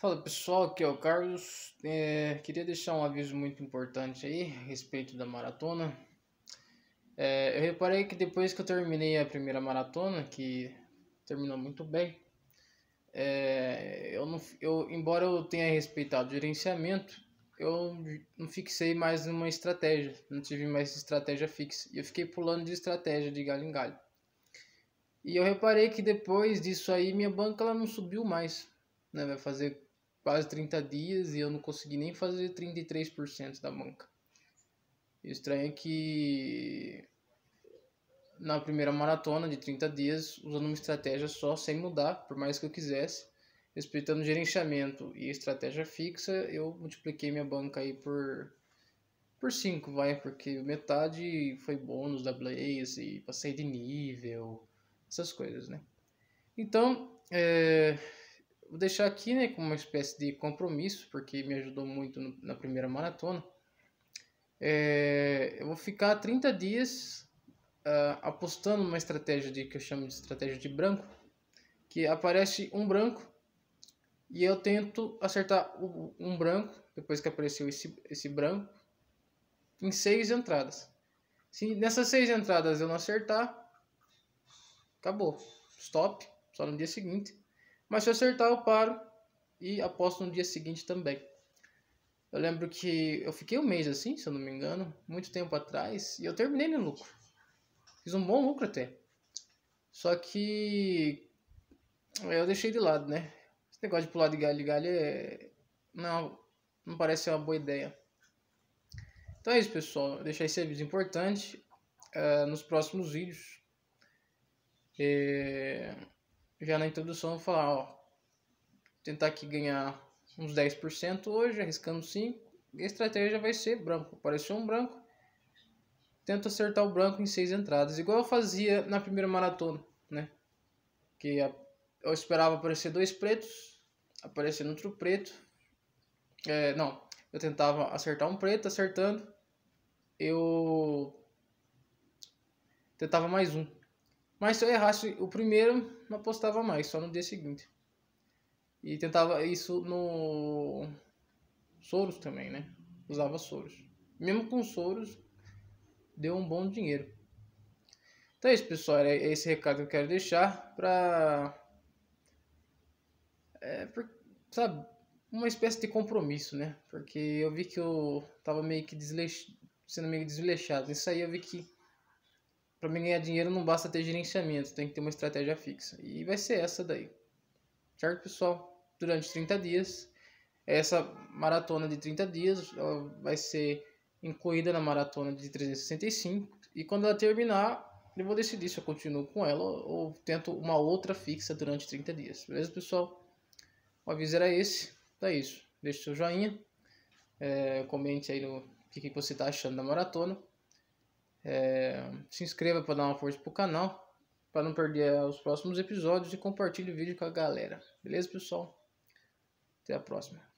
Fala pessoal, aqui é o Carlos. É, queria deixar um aviso muito importante aí a respeito da maratona. É, eu reparei que depois que eu terminei a primeira maratona, que terminou muito bem, é, eu não, eu, embora eu tenha respeitado o gerenciamento, eu não fixei mais uma estratégia, não tive mais estratégia fixa. E eu fiquei pulando de estratégia de galho em galho. E eu reparei que depois disso aí, minha banca ela não subiu mais. Né? Vai fazer quase 30 dias e eu não consegui nem fazer 33% da banca. E o estranho é que na primeira maratona de 30 dias, usando uma estratégia só, sem mudar, por mais que eu quisesse, respeitando gerenciamento e estratégia fixa, eu multipliquei minha banca aí por por 5, vai, porque metade foi bônus da Blaze, e passei de nível, essas coisas, né? Então, é, Vou deixar aqui, né, como uma espécie de compromisso, porque me ajudou muito no, na primeira maratona. É, eu vou ficar 30 dias uh, apostando numa estratégia de, que eu chamo de estratégia de branco, que aparece um branco e eu tento acertar o, um branco, depois que apareceu esse, esse branco, em seis entradas. Se nessas seis entradas eu não acertar, acabou. Stop. Só no dia seguinte. Mas se eu acertar, eu paro e aposto no dia seguinte também. Eu lembro que eu fiquei um mês assim, se eu não me engano, muito tempo atrás, e eu terminei no lucro. Fiz um bom lucro até. Só que é, eu deixei de lado, né? Esse negócio de pular de galho em galho é... não, não parece ser uma boa ideia. Então é isso, pessoal. Deixar esse aviso importante uh, nos próximos vídeos. É já na introdução falar, ó, tentar aqui ganhar uns 10% hoje, arriscando 5. A estratégia vai ser branco. Apareceu um branco, tento acertar o branco em seis entradas, igual eu fazia na primeira maratona, né? Que eu esperava aparecer dois pretos, aparecer outro preto. É, não, eu tentava acertar um preto, acertando, eu tentava mais um. Mas se eu errasse o primeiro, não apostava mais, só no dia seguinte. E tentava isso no Soros também, né? Usava Soros. Mesmo com Soros, deu um bom dinheiro. Então é isso, pessoal. É esse recado que eu quero deixar para é, sabe, uma espécie de compromisso, né? Porque eu vi que eu tava meio que desleixado, sendo meio desleixado. Isso aí eu vi que para mim ganhar dinheiro não basta ter gerenciamento, tem que ter uma estratégia fixa. E vai ser essa daí. Certo, pessoal? Durante 30 dias, essa maratona de 30 dias ela vai ser incluída na maratona de 365 e quando ela terminar, eu vou decidir se eu continuo com ela ou tento uma outra fixa durante 30 dias. Beleza, pessoal? O aviso era esse. Tá isso. Deixe seu joinha. É, comente aí o que, que você está achando da maratona. É, se inscreva para dar uma força pro canal, para não perder é, os próximos episódios e compartilhe o vídeo com a galera. Beleza, pessoal? Até a próxima.